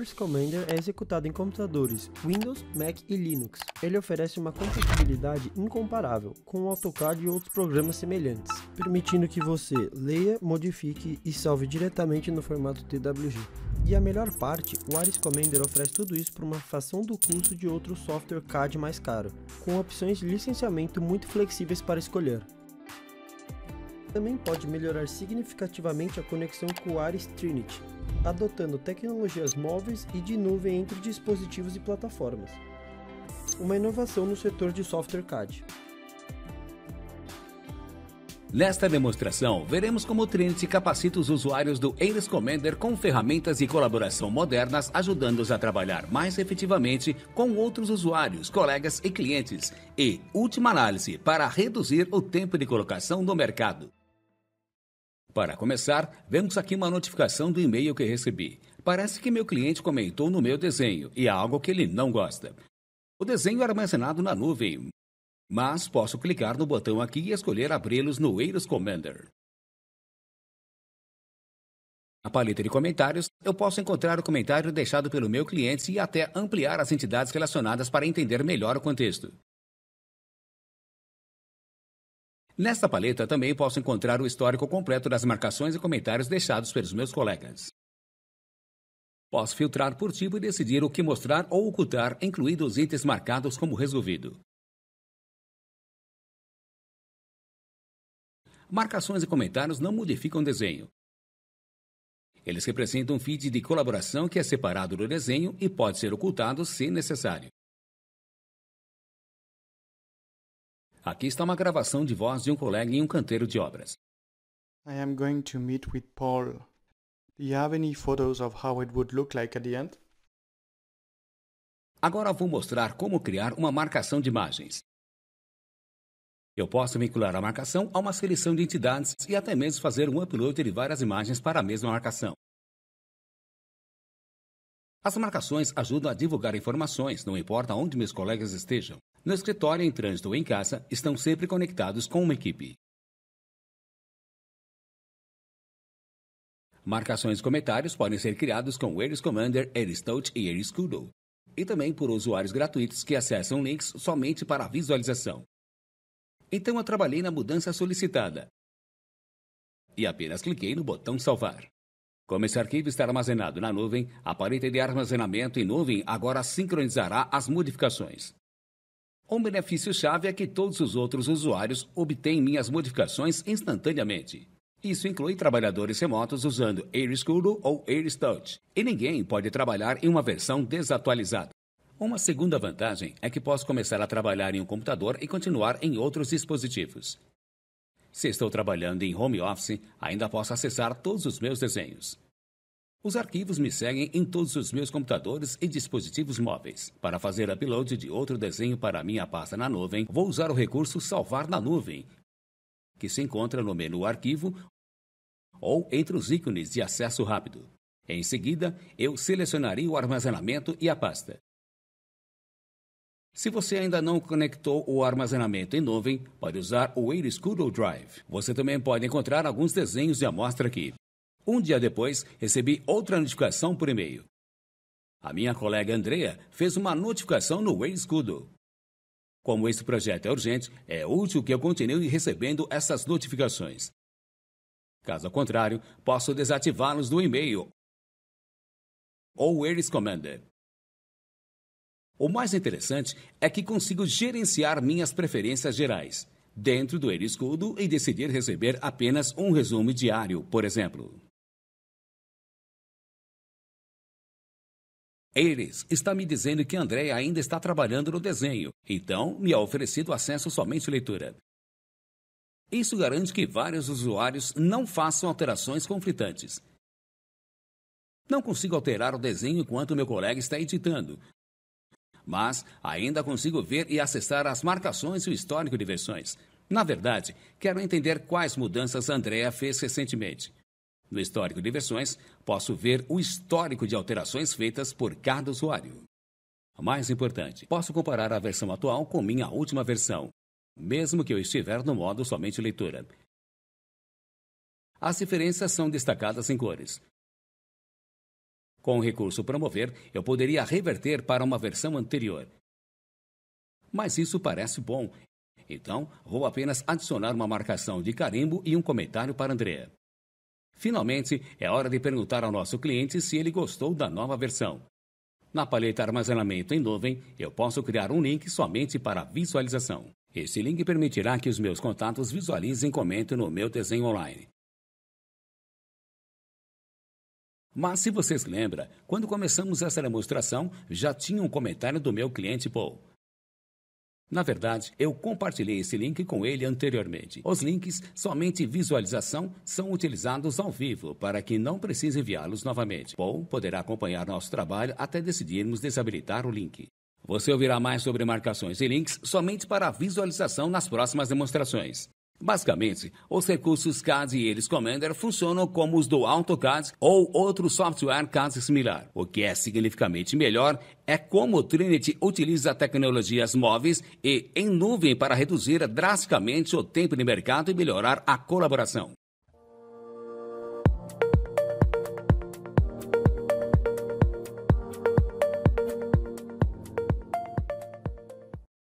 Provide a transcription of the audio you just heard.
Ares Commander é executado em computadores Windows, Mac e Linux. Ele oferece uma compatibilidade incomparável com o AutoCAD e outros programas semelhantes, permitindo que você leia, modifique e salve diretamente no formato TWG. E a melhor parte, o Ares Commander oferece tudo isso por uma fração do custo de outro software CAD mais caro, com opções de licenciamento muito flexíveis para escolher. Também pode melhorar significativamente a conexão com o Ares Trinity, adotando tecnologias móveis e de nuvem entre dispositivos e plataformas. Uma inovação no setor de software CAD. Nesta demonstração, veremos como o Trinity capacita os usuários do Ares Commander com ferramentas e colaboração modernas, ajudando-os a trabalhar mais efetivamente com outros usuários, colegas e clientes. E, última análise, para reduzir o tempo de colocação no mercado. Para começar, vemos aqui uma notificação do e-mail que recebi. Parece que meu cliente comentou no meu desenho e há é algo que ele não gosta. O desenho é armazenado na nuvem, mas posso clicar no botão aqui e escolher abri-los no Eidos Commander. Na paleta de comentários, eu posso encontrar o comentário deixado pelo meu cliente e até ampliar as entidades relacionadas para entender melhor o contexto. Nesta paleta também posso encontrar o histórico completo das marcações e comentários deixados pelos meus colegas. Posso filtrar por tipo e decidir o que mostrar ou ocultar, incluindo os itens marcados como resolvido. Marcações e comentários não modificam o desenho. Eles representam um feed de colaboração que é separado do desenho e pode ser ocultado se necessário. Aqui está uma gravação de voz de um colega em um canteiro de obras. I am going to meet with Paul. Do you have any photos of how it would look like at the end? Agora vou mostrar como criar uma marcação de imagens. Eu posso vincular a marcação a uma seleção de entidades e até mesmo fazer um upload de várias imagens para a mesma marcação. As marcações ajudam a divulgar informações, não importa onde meus colegas estejam. No escritório, em trânsito ou em casa, estão sempre conectados com uma equipe. Marcações comentários podem ser criados com Ares Commander, Ares Touch e Ares Kudo, e também por usuários gratuitos que acessam links somente para visualização. Então eu trabalhei na mudança solicitada e apenas cliquei no botão salvar. Como esse arquivo está armazenado na nuvem, a parede de armazenamento em nuvem agora sincronizará as modificações. Um benefício-chave é que todos os outros usuários obtêm minhas modificações instantaneamente. Isso inclui trabalhadores remotos usando AirScudo ou AirStouch, e ninguém pode trabalhar em uma versão desatualizada. Uma segunda vantagem é que posso começar a trabalhar em um computador e continuar em outros dispositivos. Se estou trabalhando em home office, ainda posso acessar todos os meus desenhos. Os arquivos me seguem em todos os meus computadores e dispositivos móveis. Para fazer upload de outro desenho para minha pasta na nuvem, vou usar o recurso Salvar na Nuvem, que se encontra no menu Arquivo ou entre os ícones de acesso rápido. Em seguida, eu selecionarei o armazenamento e a pasta. Se você ainda não conectou o armazenamento em nuvem, pode usar o Eiriscudo Drive. Você também pode encontrar alguns desenhos de amostra aqui. Um dia depois, recebi outra notificação por e-mail. A minha colega Andrea fez uma notificação no Waze Escudo. Como esse projeto é urgente, é útil que eu continue recebendo essas notificações. Caso contrário, posso desativá-los do e-mail ou eles Commander. O mais interessante é que consigo gerenciar minhas preferências gerais dentro do Eris e decidir receber apenas um resumo diário, por exemplo. Eles está me dizendo que André ainda está trabalhando no desenho, então me é oferecido acesso somente leitura. Isso garante que vários usuários não façam alterações conflitantes. Não consigo alterar o desenho enquanto meu colega está editando, mas ainda consigo ver e acessar as marcações e o histórico de versões. Na verdade, quero entender quais mudanças Andrea fez recentemente. No histórico de versões, posso ver o histórico de alterações feitas por cada usuário. Mais importante, posso comparar a versão atual com minha última versão, mesmo que eu estiver no modo somente leitura. As diferenças são destacadas em cores. Com o recurso Promover, eu poderia reverter para uma versão anterior. Mas isso parece bom, então vou apenas adicionar uma marcação de carimbo e um comentário para André. Finalmente, é hora de perguntar ao nosso cliente se ele gostou da nova versão. Na paleta Armazenamento em Nuvem, eu posso criar um link somente para visualização. Esse link permitirá que os meus contatos visualizem e comentem no meu desenho online. Mas se vocês lembram, quando começamos essa demonstração, já tinha um comentário do meu cliente Paul. Na verdade, eu compartilhei esse link com ele anteriormente. Os links somente visualização são utilizados ao vivo para que não precise enviá-los novamente. Paul poderá acompanhar nosso trabalho até decidirmos desabilitar o link. Você ouvirá mais sobre marcações e links somente para visualização nas próximas demonstrações. Basicamente, os recursos CAD e eles Commander funcionam como os do AutoCAD ou outro software CAD similar. O que é significativamente melhor é como o Trinity utiliza tecnologias móveis e em nuvem para reduzir drasticamente o tempo de mercado e melhorar a colaboração.